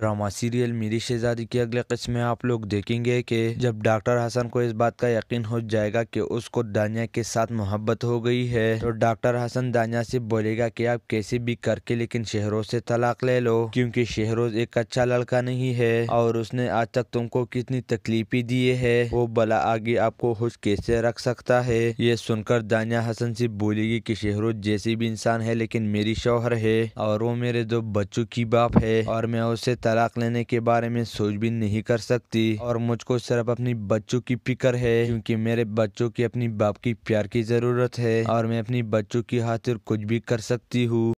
drama serial मेरी शहजादी की अगले किस्म में आप लोग देखेंगे कि जब डॉक्टर हसन को इस बात का यकीन हो जाएगा कि उसको दानिया के साथ मोहब्बत हो गई है तो डॉक्टर हसन दानिया से बोलेगा कि आप कैसे भी करके लेकिन शहरों से तलाक ले लो क्योंकि शहरोज एक अच्छा लड़का नहीं है और उसने आज तक तुमको कितनी तकलीफें दिए है वो भला आगे आपको खुश कैसे रख सकता है ये सुनकर दानिया हसन से बोलेगी की शहरोज जैसी भी इंसान है लेकिन मेरी शोहर है और वो मेरे दो बच्चों की बाप है और मैं उसे तलाक लेने के बारे में सोच भी नहीं कर सकती और मुझको सिर्फ अपनी बच्चों की फिक्र है क्योंकि मेरे बच्चों की अपनी बाप की प्यार की ज़रूरत है और मैं अपनी बच्चों की खातिर कुछ भी कर सकती हूँ